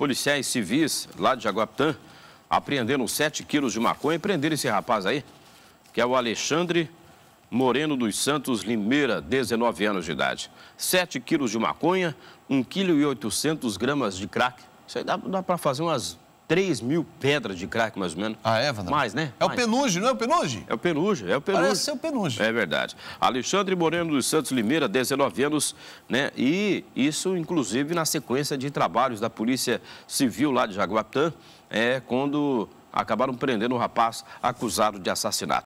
policiais civis lá de Jaguapitã apreenderam 7 quilos de maconha e prenderam esse rapaz aí, que é o Alexandre Moreno dos Santos Limeira, 19 anos de idade. 7 quilos de maconha, 1,8 kg gramas de crack. Isso aí dá, dá para fazer umas 3 mil pedras de crack, mais ou menos. Ah, é, Vandana? Mais, né? É mais. o Penuge, não é o Penuge? É o Penuge, é o Penuge. Parece ser o Penuge. É verdade. Alexandre Moreno dos Santos Limeira, 19 anos, né? E isso, inclusive, na sequência de trabalhos da Polícia Civil lá de Jaguatã, é, quando acabaram prendendo o um rapaz acusado de assassinato.